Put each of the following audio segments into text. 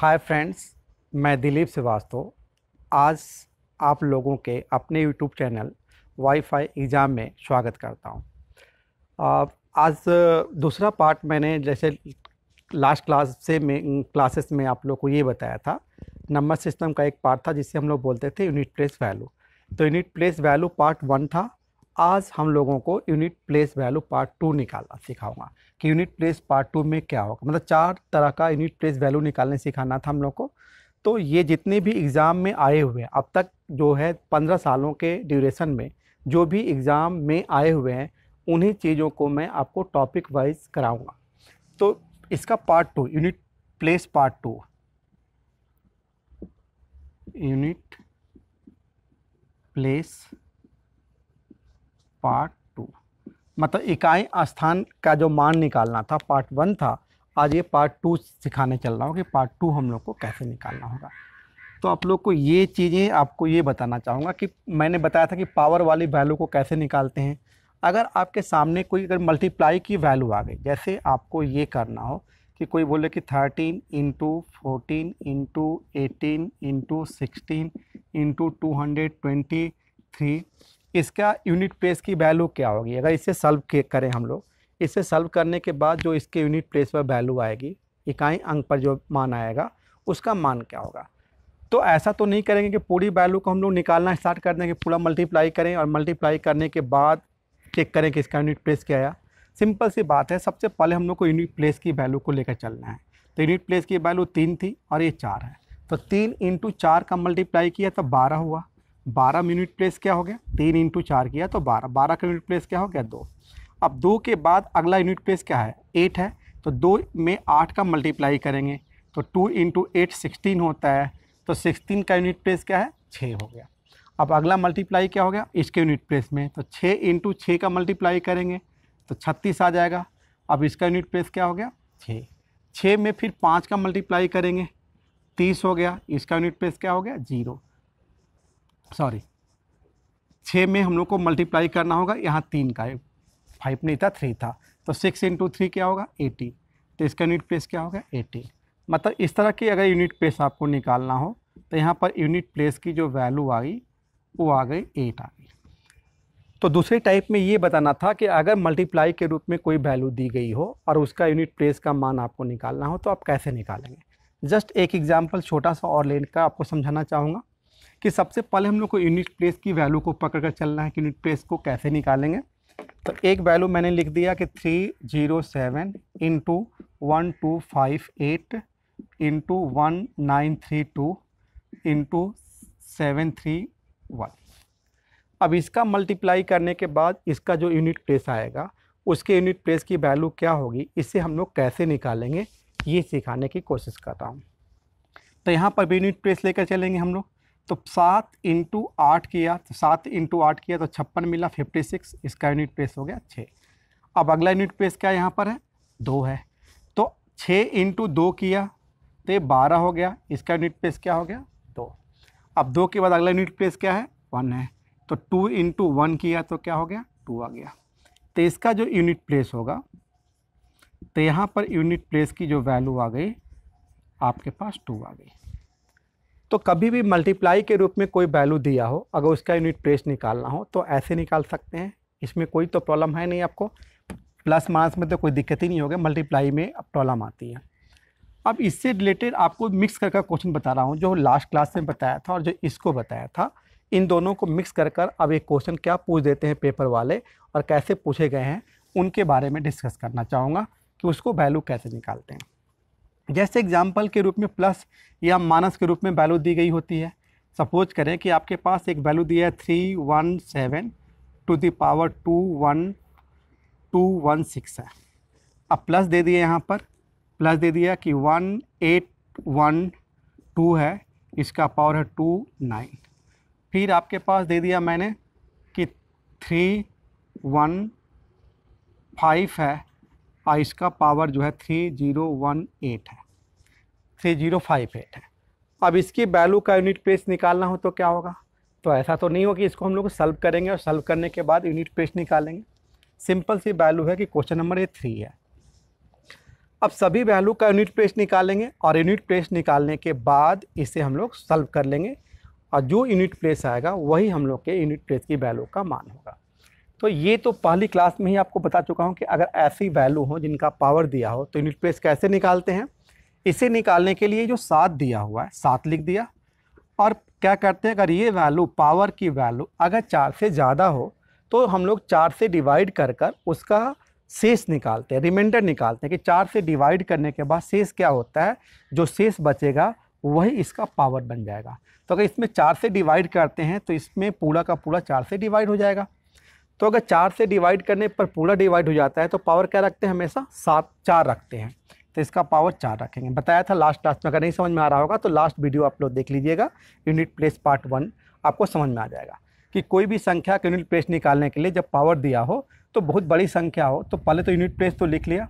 hi friends मैं दिलीप श्रीवास्तव आज आप लोगों के अपने यूट्यूब चैनल वाईफाई एग्ज़ाम में स्वागत करता हूँ आज दूसरा पार्ट मैंने जैसे लास्ट क्लास से में क्लासेस में आप लोग को ये बताया था नंबर सिस्टम का एक पार्ट था जिससे हम लोग बोलते थे यूनिट प्लेस वैल्यू तो unit place value part one था आज हम लोगों को unit place value part two निकालना सिखाऊंगा कि यूनिट प्लेस पार्ट टू में क्या होगा मतलब चार तरह का यूनिट प्लेस वैल्यू निकालने सिखाना था हम लोग को तो ये जितने भी एग्ज़ाम में आए हुए हैं अब तक जो है पंद्रह सालों के ड्यूरेशन में जो भी एग्ज़ाम में आए हुए हैं उन्हीं चीज़ों को मैं आपको टॉपिक वाइज कराऊँगा तो इसका part two unit place part two unit place part two मतलब इकाई स्थान का जो मान निकालना था पार्ट वन था आज ये पार्ट टू सिखाने चल रहा हूँ कि पार्ट टू हम लोग को कैसे निकालना होगा तो आप लोग को ये चीज़ें आपको ये बताना चाहूँगा कि मैंने बताया था कि पावर वाली वैल्यू को कैसे निकालते हैं अगर आपके सामने कोई अगर मल्टीप्लाई की वैल्यू आ गई जैसे आपको ये करना हो कि कोई बोले कि thirteen into fourteen into eighteen into sixteen into two hundred twenty three इसका यूनिट प्लेस की वैल्यू क्या होगी अगर इसे सल्व करें हम लोग इसे सल्व करने के बाद जो इसके यूनिट प्लेस पर वैल्यू आएगी इकाई अंक पर जो मान आएगा उसका मान क्या होगा तो ऐसा तो नहीं करेंगे कि पूरी वैल्यू को हम लोग निकालना स्टार्ट कर देंगे पूरा मल्टीप्लाई करें और मल्टीप्लाई करने के बाद चेक करें कि इसका यूनिट प्लेस क्या आया सिंपल सी बात है सबसे पहले हम लोग को यूनिट प्लेस की वैल्यू को लेकर चलना है तो यूनिट प्लेस की वैल्यू तीन थी और ये चार है तो तीन इंटू चार का मल्टीप्लाई किया तो बारह हुआ बारह यूनिट प्लेस क्या हो गया तीन इंटू चार किया तो बारह बारह का यूनिट प्लेस क्या हो गया दो अब दो के बाद अगला यूनिट प्लेस क्या है एट है तो दो में आठ का मल्टीप्लाई करेंगे तो टू इंटू एट सिक्सटीन होता है तो सिक्सटीन का यूनिट प्लेस क्या है छः हो गया अब अगला मल्टीप्लाई क्या हो गया इसके यूनिट प्लेस में तो छः इंटू छः का मल्टीप्लाई करेंगे तो छत्तीस आ जाएगा अब इसका यूनिट प्लेस क्या हो गया छः छः में फिर पाँच का मल्टीप्लाई करेंगे तीस हो गया इसका यूनिट प्लेस क्या हो गया जीरो सॉरी छः में हम लोग को मल्टीप्लाई करना होगा यहाँ तीन का फाइव नहीं था थ्री था तो सिक्स इंटू थ्री क्या होगा एटी तो इसका यूनिट प्लेस क्या होगा एटी मतलब इस तरह की अगर यूनिट प्लेस आपको निकालना हो तो यहाँ पर यूनिट प्लेस की जो वैल्यू आ गई वो आ गई एट आ गई तो दूसरे टाइप में ये बताना था कि अगर मल्टीप्लाई के रूप में कोई वैल्यू दी गई हो और उसका यूनिट प्लेस का मान आपको निकालना हो तो आप कैसे निकालेंगे जस्ट एक एग्जाम्पल छोटा सा और लेकर का आपको समझाना चाहूँगा कि सबसे पहले हम लोग को यूनिट प्लेस की वैल्यू को पकड़ कर चलना है कि यूनिट प्लेस को कैसे निकालेंगे तो एक वैल्यू मैंने लिख दिया कि three zero seven into one two five eight into one nine three two into seven three one अब इसका मल्टीप्लाई करने के बाद इसका जो यूनिट प्लेस आएगा उसके यूनिट प्लेस की वैल्यू क्या होगी इससे हम लोग कैसे निकालेंगे ये सिखाने की कोशिश कर रहा हूँ तो यहाँ पर भी यूनिट प्लेस लेकर चलेंगे हम लोग तो सात इंटू आठ किया तो सात इंटू आठ किया तो छप्पन मिला फिफ्टी सिक्स इसका यूनिट प्रेस हो गया छः अब अगला यूनिट प्रेस क्या यहाँ पर है दो है तो छः इंटू दो किया तो ये बारह हो गया इसका यूनिट प्रेस क्या हो गया दो अब दो के बाद अगला यूनिट प्रेस क्या है वन है तो टू इंटू वन किया तो क्या हो गया टू आ गया तो इसका जो यूनिट प्लेस होगा तो यहाँ पर यूनिट प्लेस की जो वैल्यू आ गई आपके पास टू आ गई तो कभी भी मल्टीप्लाई के रूप में कोई वैल्यू दिया हो अगर उसका यूनिट प्रेस निकालना हो तो ऐसे निकाल सकते हैं इसमें कोई तो प्रॉब्लम है नहीं आपको प्लस माइनस में तो कोई दिक्कत ही नहीं होगी मल्टीप्लाई में प्रॉब्लम आती है अब इससे रिलेटेड आपको मिक्स कर कर क्वेश्चन बता रहा हूँ जो लास्ट क्लास में बताया था और जो इसको बताया था इन दोनों को मिक्स कर कर अब एक क्वेश्चन क्या पूछ देते हैं पेपर वाले और कैसे पूछे गए हैं उनके बारे में डिस्कस करना चाहूँगा कि उसको वैल्यू कैसे निकालते हैं जैसे एग्जाम्पल के रूप में प्लस या माइनस के रूप में वैल्यू दी गई होती है सपोज करें कि आपके पास एक वैल्यू दिया है three one seven to the power two one two one six है अब प्लस दे दिए यहाँ पर प्लस दे दिया कि वन एट वन टू है इसका पावर है टू नाइन फिर आपके पास दे दिया मैंने कि थ्री वन फाइव है और इसका पावर जो है थ्री जीरो वन एट है थ्री जीरो फाइव एट है अब इसकी वैल्यू का यूनिट प्लेस निकालना हो तो क्या होगा तो ऐसा तो नहीं हो कि इसको हम लोग सल्व करेंगे और सल्व करने के बाद यूनिट प्लेस निकालेंगे सिंपल सी वैल्यू है कि क्वेश्चन नंबर ये थ्री है अब सभी वैल्यू का यूनिट प्लेस निकालेंगे और यूनिट प्लेस निकालने के बाद इसे हम लोग सल्व कर लेंगे और जो यूनिट प्लेस आएगा वही हम लोग के यूनिट प्लेस की वैल्यू का मान होगा तो ये तो पहली क्लास में ही आपको बता चुका हूँ कि अगर ऐसी वैल्यू हो जिनका पावर दिया हो तो यूनिट प्लेस कैसे निकालते हैं इसे निकालने के लिए जो सात दिया हुआ है सात लिख दिया और क्या करते हैं अगर ये वैल्यू पावर की वैल्यू अगर चार से ज़्यादा हो तो हम लोग चार से डिवाइड कर कर उसका शेष निकालते हैं रिमाइंडर निकालते हैं कि चार से डिवाइड करने के बाद शेष क्या होता है जो शेष बचेगा वही इसका पावर बन जाएगा तो अगर इसमें चार से डिवाइड करते हैं तो इसमें पूरा का पूरा चार से डिवाइड हो जाएगा तो अगर चार से डिवाइड करने पर पूरा डिवाइड हो जाता है तो पावर क्या रखते हैं हमेशा सात चार रखते हैं तो इसका पावर चार रखेंगे बताया था लास्ट लास्ट में अगर नहीं समझ में आ रहा होगा तो लास्ट वीडियो आप लोग देख लीजिएगा यूनिट प्लेस पार्ट वन आपको समझ में आ जाएगा कि कोई भी संख्या का यूनिट प्लेस निकालने के लिए जब पावर दिया हो तो बहुत बड़ी संख्या हो तो पहले तो यूनिट प्लेस तो लिख लिया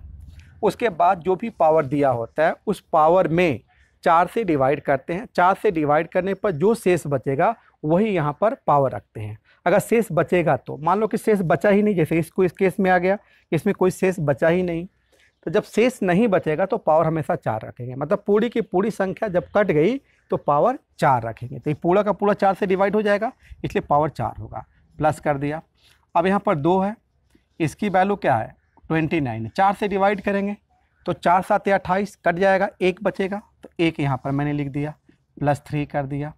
उसके बाद जो भी पावर दिया होता है उस पावर में चार से डिवाइड करते हैं चार से डिवाइड करने पर जो शेष बचेगा वही यहाँ पर पावर रखते हैं अगर शेष बचेगा तो मान लो कि शेष बचा ही नहीं जैसे इसको इस केस में आ गया इसमें कोई शेष बचा ही नहीं तो जब शेष नहीं बचेगा तो पावर हमेशा चार रखेंगे मतलब पूरी की पूरी संख्या जब कट गई तो पावर चार रखेंगे तो ये पूरा का पूरा चार से डिवाइड हो जाएगा इसलिए पावर चार होगा प्लस कर दिया अब यहाँ पर दो है इसकी वैल्यू क्या है ट्वेंटी नाइन चार से डिवाइड करेंगे तो चार सात या अट्ठाईस कट जाएगा एक बचेगा तो एक यहाँ पर मैंने लिख दिया प्लस थ्री कर दिया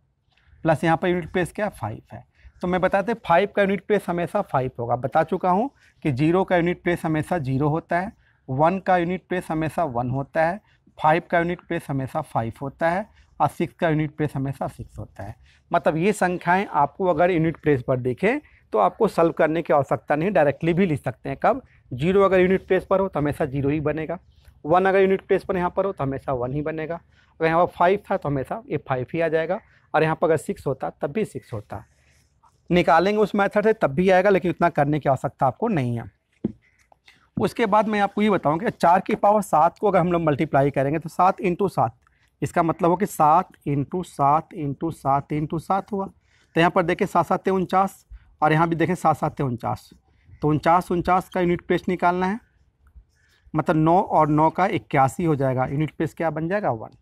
प्लस यहाँ पर यूनिट प्लेस क्या है फाइव है तो मैं बताते फाइव का यूनिट प्लेस हमेशा फाइव होगा बता चुका हूँ कि जीरो का यूनिट प्लेस हमेशा जीरो होता है वन का यूनिट प्लेस हमेशा वन होता है फाइव का यूनिट प्लेस हमेशा फाइव होता है और सिक्स का यूनिट प्लेस हमेशा सिक्स होता है मतलब ये संख्याएँ आपको अगर यूनिट प्लेस पर देखें तो आपको सल्व करने की आवश्यकता नहीं डायरेक्टली भी लिख सकते हैं कब जीरो अगर यूनिट प्लेस पर हो तो हमेशा जीरो ही बनेगा वन अगर यूनिट प्लेस पर यहाँ पर हो तो हमेशा वन ही बनेगा अगर यहाँ पर फाइव था तो हमेशा ये फाइव ही आ जाएगा और यहाँ पर अगर सिक्स होता तब भी सिक्स होता निकालेंगे उस मेथड से तब भी आएगा लेकिन उतना करने की आवश्यकता आपको नहीं है उसके बाद मैं आपको ये बताऊँ कि चार की पावर सात को अगर हम लोग मल्टीप्लाई करेंगे तो सात इंटू सात इसका मतलब हो कि सात इंटू सात इंटू सात इंटू सात हुआ तो यहाँ पर देखें सात सात उनचास और यहाँ भी देखें सात सात उनचास तो उनचास उनचास का यूनिट पेस्ट निकालना है मतलब नौ और नौ का इक्यासी हो जाएगा यूनिट पेस्ट क्या बन जाएगा वन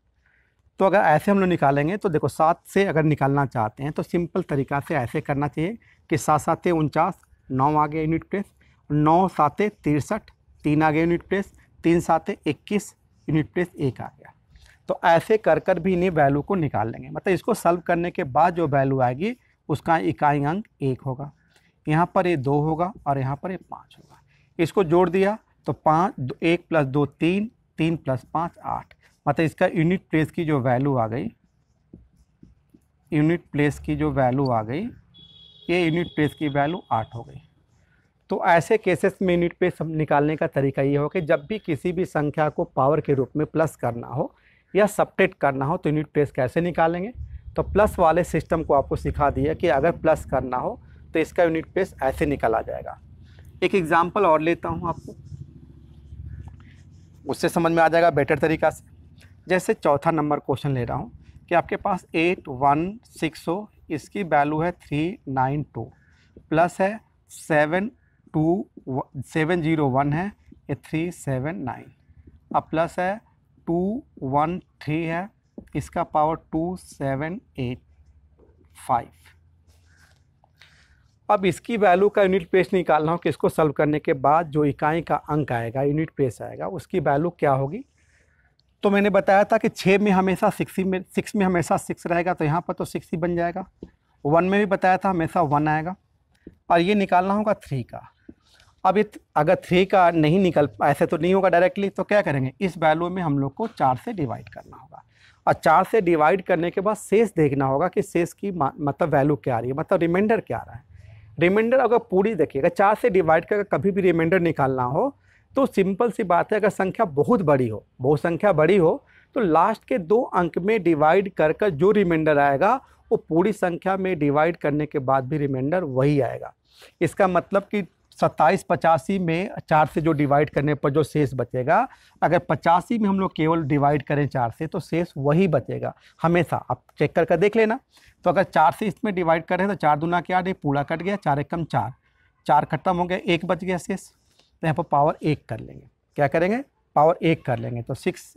तो अगर ऐसे हम लोग निकालेंगे तो देखो सात से अगर निकालना चाहते हैं तो सिंपल तरीका से ऐसे करना चाहिए कि सात सातें उनचास नौ आगे यूनिट प्रेस नौ सातें तिरसठ तीन आगे यूनिट प्रेस तीन सातें इक्कीस यूनिट प्रेस एक आ गया तो ऐसे कर कर भी इन्हें वैल्यू को निकाल लेंगे मतलब इसको सल्व करने के बाद जो वैल्यू आएगी उसका इकाई अंक एक होगा यहाँ पर ये दो होगा और यहाँ पर ये पाँच होगा इसको जोड़ दिया तो पाँच एक प्लस दो तीन तीन प्लस पाँच आठ मतलब इसका यूनिट प्लेस की जो वैल्यू आ गई यूनिट प्लेस की जो वैल्यू आ गई ये यूनिट प्लेस की वैल्यू आठ हो गई तो ऐसे केसेस में यूनिट प्लेस निकालने का तरीका ये हो कि जब भी किसी भी संख्या को पावर के रूप में प्लस करना हो या सपरेट करना हो तो यूनिट प्लेस कैसे निकालेंगे तो प्लस वाले सिस्टम को आपको सिखा दिया कि अगर प्लस करना हो तो इसका यूनिट प्लेस ऐसे निकाला जाएगा एक एग्ज़ाम्पल और लेता हूँ आपको उससे समझ में आ जाएगा बेटर तरीका से जैसे चौथा नंबर क्वेश्चन ले रहा हूँ कि आपके पास एट वन सिक्स हो इसकी वैल्यू है थ्री नाइन टू प्लस है seven two seven zero one है ये थ्री सेवन नाइन अब प्लस है टू वन थ्री है इसका power two seven eight five अब इसकी वैल्यू का यूनिट प्लेस निकालना हो कि इसको सॉल्व करने के बाद जो इकाई का अंक आएगा यूनिट प्लेस आएगा उसकी वैल्यू क्या होगी तो मैंने बताया था कि छः में हमेशा सिक्स ही में सिक्स में हमेशा सिक्स रहेगा तो यहाँ पर तो सिक्स ही बन जाएगा वन में भी बताया था हमेशा वन आएगा और ये निकालना होगा थ्री का अब ये अगर थ्री का नहीं निकल ऐसे तो नहीं होगा डायरेक्टली तो क्या करेंगे इस वैल्यू में हम लोग को चार से डिवाइड करना होगा और चार से डिवाइड करने के बाद शेष देखना होगा कि शेष की मतलब वैल्यू क्या आ रही है मतलब रिमाइंडर क्या आ रहा है रिमाइंडर अगर पूरी देखिएगा चार से डिवाइड करके कभी भी रिमाइंडर निकालना हो तो सिंपल सी बात है अगर संख्या बहुत बड़ी हो बहुत संख्या बड़ी हो तो लास्ट के दो अंक में डिवाइड कर कर जो रिमाइंडर आएगा वो पूरी संख्या में डिवाइड करने के बाद भी रिमाइंडर वही आएगा इसका मतलब कि सत्ताईस पचासी में चार से जो डिवाइड करने पर जो शेष बचेगा अगर पचासी में हम लोग केवल डिवाइड करें चार से तो शेष वही बचेगा हमेशा आप चेक करके कर देख लेना तो अगर चार से इसमें डिवाइड करें तो चार दुना क्या नहीं पूरा कट गया चार एक कम चार चार खत्म हो गया एक बच गया शेष तो यहाँ पर पावर एक कर लेंगे क्या करेंगे पावर एक कर लेंगे तो six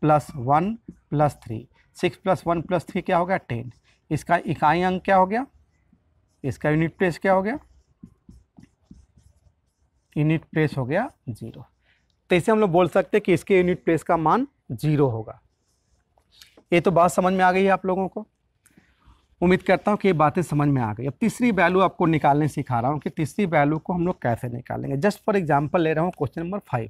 plus one plus three six plus one plus three क्या हो गया टेन इसका इकाई अंक क्या हो गया इसका यूनिट प्लेस क्या हो गया यूनिट प्लेस हो गया जीरो तो इसे हम लोग बोल सकते हैं कि इसके यूनिट प्लेस का मान जीरो होगा ये तो बात समझ में आ गई है आप लोगों को उम्मीद करता हूँ कि ये बातें समझ में आ गई अब तीसरी वैल्यू आपको निकालने सिखा रहा हूँ कि तीसरी वैल्यू को हम लोग कैसे निकालेंगे जस्ट फॉर एग्जाम्पल ले रहा हूँ question number five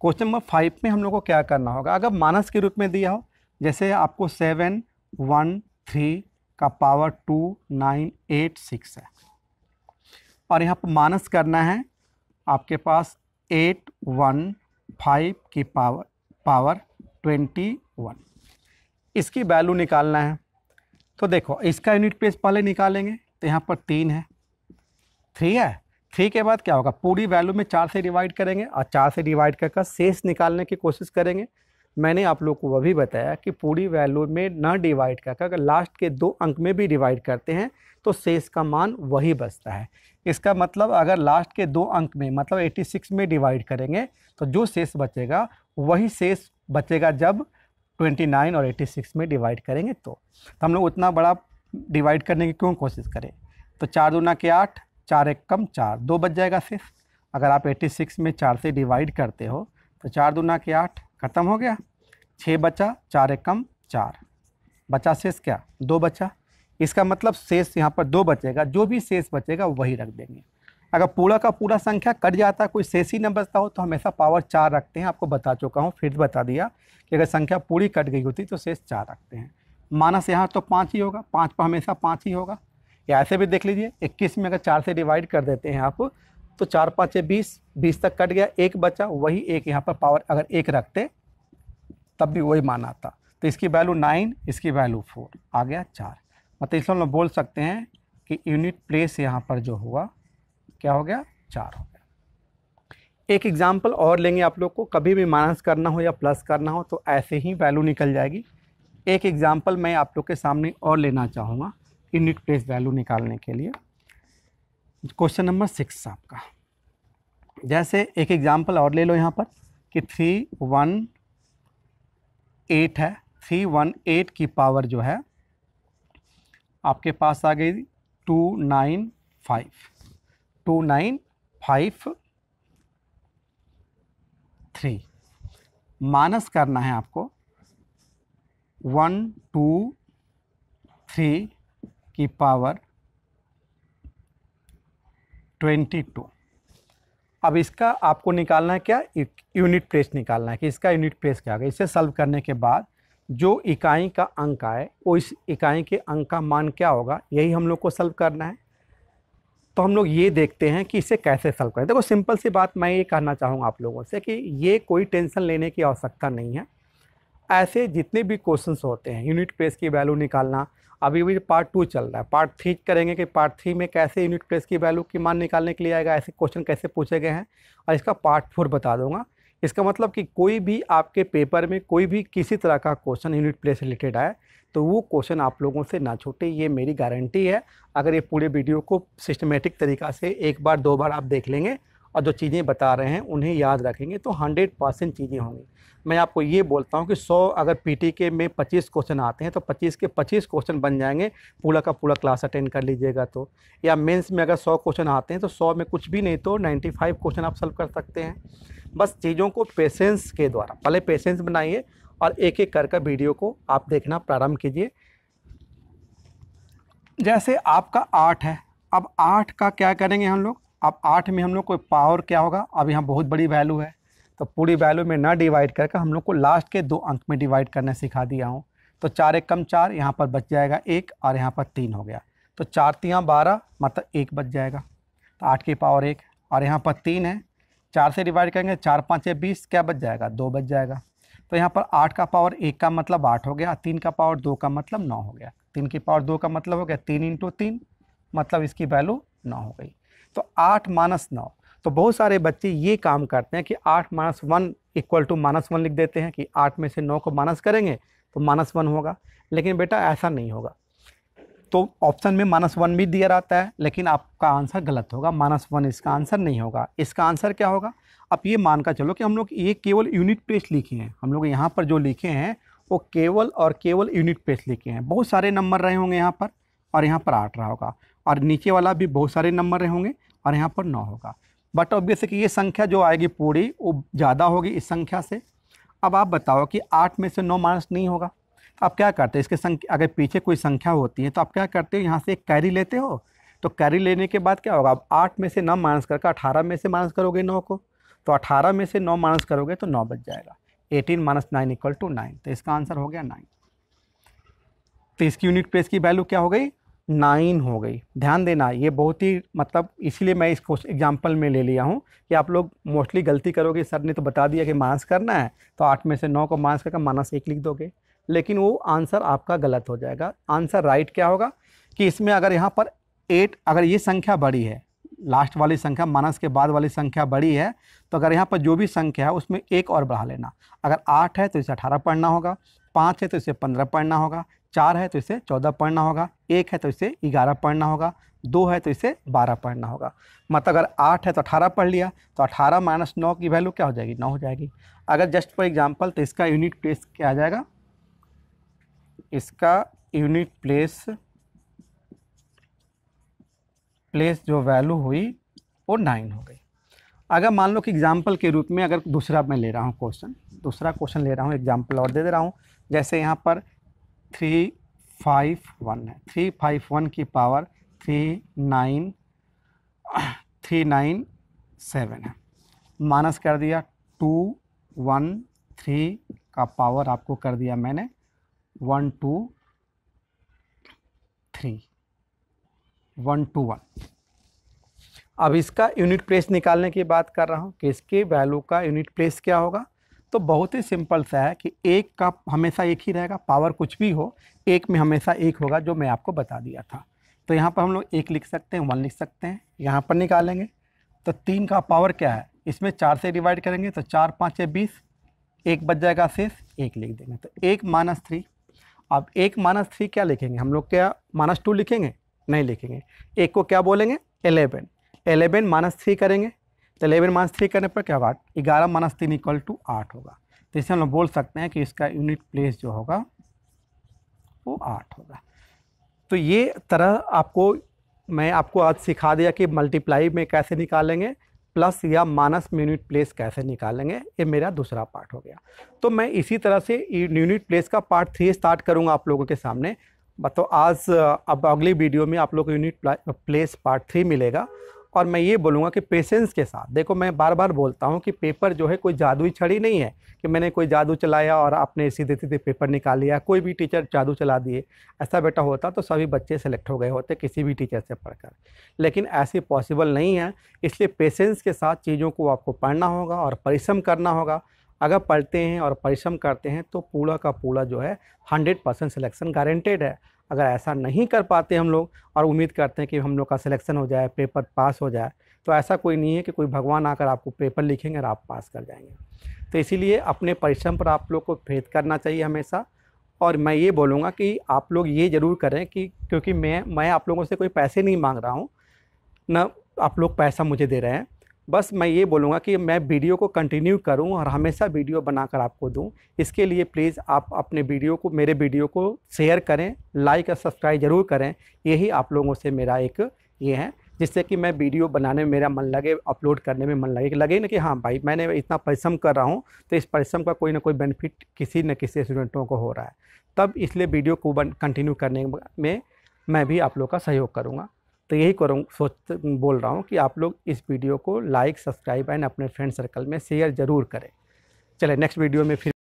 question number five में हम लोग को क्या करना होगा अगर मानस के रूप में दिया हो जैसे आपको सेवन वन थ्री का power two nine eight six है और यहाँ पर मानस करना है आपके पास एट वन फाइव की पावर पावर ट्वेंटी वन इसकी वैल्यू निकालना है तो देखो इसका यूनिट प्लेस पहले निकालेंगे तो यहाँ पर तीन है थ्री है थ्री के बाद क्या होगा पूरी वैल्यू में चार से डिवाइड करेंगे और चार से डिवाइड कर शेष निकालने की कोशिश करेंगे मैंने आप लोग को वह भी बताया कि पूरी वैल्यू में ना डिवाइड कर अगर लास्ट के दो अंक में भी डिवाइड करते हैं तो शेष का मान वही बचता है इसका मतलब अगर लास्ट के दो अंक में मतलब 86 में डिवाइड करेंगे तो जो शेष बचेगा वही शेष बचेगा जब 29 और 86 में डिवाइड करेंगे तो तो हम लोग उतना बड़ा डिवाइड करने की क्यों कोशिश करें तो चार दूना के आठ चार एक कम चार दो बच जाएगा सिर्फ अगर आप 86 में चार से डिवाइड करते हो तो चार दूना के आठ खत्म हो गया छः बचा चार एक कम चार बचा शेष क्या दो बचा इसका मतलब शेष यहाँ पर दो बचेगा जो भी शेष बचेगा वही रख देंगे अगर पूरा का पूरा संख्या कट जाता है कोई शेष ही न बचता हो तो हमेशा पावर चार रखते हैं आपको बता चुका हूँ फिर बता दिया कि अगर संख्या पूरी कट गई होती तो शेष चार रखते हैं मानस यहाँ तो पाँच ही होगा पाँच पर हमेशा पाँच ही होगा या ऐसे भी देख लीजिए इक्कीस में अगर चार से डिवाइड कर देते हैं आप तो चार पाँच बीस बीस तक कट गया एक बचा वही एक यहाँ पर पावर अगर एक रखते तब भी वही मान आता तो इसकी वैल्यू नाइन इसकी वैल्यू फोर आ गया चार मतलब इसलिए हम बोल सकते हैं कि यूनिट प्लेस यहाँ पर जो हुआ क्या हो गया चार हो गया एक एग्जाम्पल और लेंगे आप लोग को कभी भी माइनस करना हो या प्लस करना हो तो ऐसे ही वैल्यू निकल जाएगी एक एग्ज़ाम्पल मैं आप लोग के सामने और लेना चाहूँगा यूनिट प्लेस वैल्यू निकालने के लिए क्वेश्चन नंबर सिक्स आपका जैसे एक एग्ज़ाम्पल और ले लो यहाँ पर कि थ्री वन एट है थ्री वन एट की पावर जो है आपके पास आ गई two nine five two nine five three minus करना है आपको वन टू थ्री की पावर ट्वेंटी टू अब इसका आपको निकालना है क्या यूनिट प्लेस निकालना है कि इसका यूनिट प्लेस क्या होगा इसे सॉल्व करने के बाद जो इकाई का अंक आए वो इस इकाई के अंक का मान क्या होगा यही हम लोग को सॉल्व करना है तो हम लोग ये देखते हैं कि इसे कैसे सॉल्व करें देखो सिंपल सी बात मैं ये कहना चाहूँगा आप लोगों से कि ये कोई टेंशन लेने की आवश्यकता नहीं है ऐसे जितने भी क्वेश्चंस होते हैं यूनिट प्लेस की वैल्यू निकालना अभी भी पार्ट टू चल रहा है पार्ट थ्री करेंगे कि पार्ट थ्री में कैसे यूनिट प्लेस की वैल्यू की मान निकालने के लिए आएगा ऐसे क्वेश्चन कैसे पूछे गए हैं और इसका पार्ट फोर बता दूंगा इसका मतलब कि कोई भी आपके पेपर में कोई भी किसी तरह का क्वेश्चन यूनिट प्लेस रिलेटेड आए तो वो क्वेश्चन आप लोगों से ना छूटे ये मेरी गारंटी है अगर ये पूरे वीडियो को सिस्टमेटिक तरीका से एक बार दो बार आप देख लेंगे और जो चीज़ें बता रहे हैं उन्हें याद रखेंगे तो हंड्रेड परसेंट चीज़ें होंगी मैं आपको ये बोलता हूँ कि सौ अगर पीटी के में पच्चीस क्वेश्चन आते हैं तो पच्चीस के पच्चीस क्वेश्चन बन जाएंगे पूरा का पूरा क्लास अटेंड कर लीजिएगा तो या मेंस में अगर सौ क्वेश्चन आते हैं तो सौ में कुछ भी नहीं तो नाइन्टी फाइव क्वेश्चन आप सॉल्व कर सकते हैं बस चीज़ों को पेशेंस के द्वारा पहले पेशेंस बनाइए और एक एक कर वीडियो को आप देखना प्रारंभ कीजिए जैसे आपका आठ है अब आठ का क्या करेंगे हम लोग अब आठ में हम लोग को पावर क्या होगा अब यहाँ बहुत बड़ी वैल्यू है तो पूरी वैल्यू में ना डिवाइड करके हम लोग को लास्ट के दो अंक में डिवाइड करना सिखा दिया हूँ तो चार एक कम चार यहाँ पर बच जाएगा एक और यहाँ पर तीन हो गया तो चार तियाँ बारह मतलब एक बच जाएगा तो आठ की पावर एक और यहाँ पर तीन है चार से डिवाइड करेंगे चार पाँच या बीस क्या बच जाएगा दो बच जाएगा तो यहाँ पर आठ का पावर एक का मतलब आठ हो गया तीन का पावर दो का मतलब नौ हो गया तीन की पावर दो का मतलब हो गया तीन इंटू तीन मतलब इसकी वैल्यू नौ हो गई तो आठ माइनस नौ तो बहुत सारे बच्चे ये काम करते हैं कि आठ minus one equal to minus one लिख देते हैं कि आठ में से नौ को माइनस करेंगे तो माइनस वन होगा लेकिन बेटा ऐसा नहीं होगा तो ऑप्शन में माइनस वन भी दिया रहता है लेकिन आपका आंसर गलत होगा माइनस वन इसका आंसर नहीं होगा इसका आंसर क्या होगा आप ये मान कर चलो कि हम लोग ये केवल यूनिट टेस्ट लिखे हैं हम लोग यहाँ पर जो लिखे हैं वो केवल और केवल यूनिट टेस्ट लिखे हैं बहुत सारे नंबर रहे होंगे यहाँ पर और यहाँ पर आठ रहा होगा और नीचे वाला भी बहुत सारे नंबर रहे होंगे और यहाँ पर नौ होगा बट ऑब्वियस कि ये संख्या जो आएगी पूरी वो ज़्यादा होगी इस संख्या से अब आप बताओ कि आठ में से नौ माइनस नहीं होगा तो आप क्या करते हैं इसके संख्या अगर पीछे कोई संख्या होती है तो आप क्या करते हो यहाँ से एक कैरी लेते हो तो कैरी लेने के बाद क्या होगा आप आठ में से नौ माइनस करके अठारह में से माइनस करोगे नौ को तो अठारह में से नौ माइनस करोगे तो नौ बच जाएगा eighteen minus nine equal to nine तो इसका आंसर हो गया नाइन तो इसकी यूनिट प्लेस की वैल्यू क्या हो गई नाइन हो गई ध्यान देना ये बहुत ही मतलब इसीलिए मैं इसको एग्जाम्पल में ले लिया हूँ कि आप लोग मोस्टली गलती करोगे सर ने तो बता दिया कि माइनस करना है तो आठ में से नौ को माइनस करके माइनस एक लिख दोगे लेकिन वो आंसर आपका गलत हो जाएगा आंसर राइट क्या होगा कि इसमें अगर यहाँ पर एट अगर ये संख्या बड़ी है लास्ट वाली संख्या माइनस के बाद वाली संख्या बड़ी है तो अगर यहाँ पर जो भी संख्या है उसमें एक और बढ़ा लेना अगर आठ है तो इसे अठारह पढ़ना होगा पाँच है तो इसे पंद्रह पढ़ना होगा चार है तो इसे चौदह पढ़ना होगा एक है तो इसे ग्यारह पढ़ना होगा दो है तो इसे बारह पढ़ना होगा मतलब अगर आठ है तो अठारह पढ़ लिया तो अठारह माइनस नौ की वैल्यू क्या हो जाएगी नौ हो जाएगी अगर जस्ट फॉर एग्जाम्पल तो इसका यूनिट टेस्ट क्या आ जाएगा इसका यूनिट प्लेस प्लेस जो वैल्यू हुई वो नाइन हो गई अगर मान लो कि एग्जाम्पल के रूप में अगर दूसरा मैं ले रहा हूँ क्वेश्चन दूसरा क्वेश्चन ले रहा हूँ एग्जाम्पल और दे दे रहा हूँ जैसे यहाँ पर थ्री फाइव वन है थ्री फाइव वन की power three nine three nine seven है माइनस कर दिया टू वन थ्री का पावर आपको कर दिया मैंने one two three one two one अब इसका यूनिट प्लेस निकालने की बात कर रहा हूँ कि इसके वैल्यू का यूनिट प्लेस क्या होगा तो बहुत ही सिंपल सा है कि एक का हमेशा एक ही रहेगा पावर कुछ भी हो एक में हमेशा एक होगा जो मैं आपको बता दिया था तो यहाँ पर हम लोग एक लिख सकते हैं वन लिख सकते हैं यहाँ पर निकालेंगे तो तीन का पावर क्या है इसमें चार से डिवाइड करेंगे तो चार पाँच बीस एक बच जाएगा शेष एक लिख देंगे तो एक माइनस थ्री अब एक माइनस थ्री क्या लिखेंगे हम लोग क्या माइनस टू लिखेंगे नहीं लिखेंगे एक को क्या बोलेंगे एलेवन एलेवन माइनस थ्री करेंगे तो एलेवन माइनस थ्री करने पर क्या बात ग्यारह माइनस तीन इक्वल टू आठ होगा तो इसे हम लोग बोल सकते हैं कि इसका यूनिट प्लेस जो होगा वो आठ होगा तो ये तरह आपको मैं आपको आज सिखा दिया कि मल्टीप्लाई में कैसे निकालेंगे प्लस या माइनस यूनिट प्लेस कैसे निकालेंगे ये मेरा दूसरा पार्ट हो गया तो मैं इसी तरह से यूनिट प्लेस का पार्ट थ्री स्टार्ट करूँगा आप लोगों के सामने बताओ मतलब आज अब अगली वीडियो में आप लोग को यूनिट प्लेस पार्ट थ्री मिलेगा और मैं ये बोलूँगा कि पेशेंस के साथ देखो मैं बार बार बोलता हूँ कि पेपर जो है कोई जादुई छड़ी नहीं है कि मैंने कोई जादू चलाया और आपने सीधे सीधे पेपर निकाल लिया कोई भी टीचर जादू चला दिए ऐसा बेटा होता तो सभी बच्चे सेलेक्ट हो गए होते किसी भी टीचर से पढ़कर लेकिन ऐसी पॉसिबल नहीं है इसलिए पेशेंस के साथ चीज़ों को आपको पढ़ना होगा और परिश्रम करना होगा अगर पढ़ते हैं और परिश्रम करते हैं तो पूरा का पूरा जो है हंड्रेड परसेंट सिलेक्शन गारंटेड है अगर ऐसा नहीं कर पाते हम लोग और उम्मीद करते हैं कि हम लोग का सिलेक्शन हो जाए पेपर पास हो जाए तो ऐसा कोई नहीं है कि कोई भगवान आकर आपको पेपर लिखेंगे और आप पास कर जाएंगे तो इसीलिए अपने परिश्रम पर आप लोग को फेद करना चाहिए हमेशा और मैं ये बोलूँगा कि आप लोग ये ज़रूर करें कि क्योंकि मैं मैं आप लोगों से कोई पैसे नहीं मांग रहा हूँ ना आप लोग पैसा मुझे दे रहे हैं बस मैं ये बोलूँगा कि मैं वीडियो को कंटिन्यू करूँ और हमेशा वीडियो बनाकर आपको दूँ इसके लिए प्लीज़ आप अपने वीडियो को मेरे वीडियो को शेयर करें लाइक और सब्सक्राइब ज़रूर करें यही आप लोगों से मेरा एक ये है जिससे कि मैं वीडियो बनाने में मेरा मन लगे अपलोड करने में मन लगे लगे ना कि हाँ भाई मैंने इतना परिश्रम कर रहा हूँ तो इस परिश्रम का कोई ना कोई बेनिफिट किसी न किसी स्टूडेंटों को हो रहा है तब इसलिए वीडियो को कंटिन्यू करने में मैं भी आप लोग का सहयोग करूँगा तो यही करूँ सोच बोल रहा हूँ कि आप लोग इस वीडियो को लाइक सब्सक्राइब एंड अपने फ्रेंड सर्कल में शेयर ज़रूर करें चले नेक्स्ट वीडियो में फिर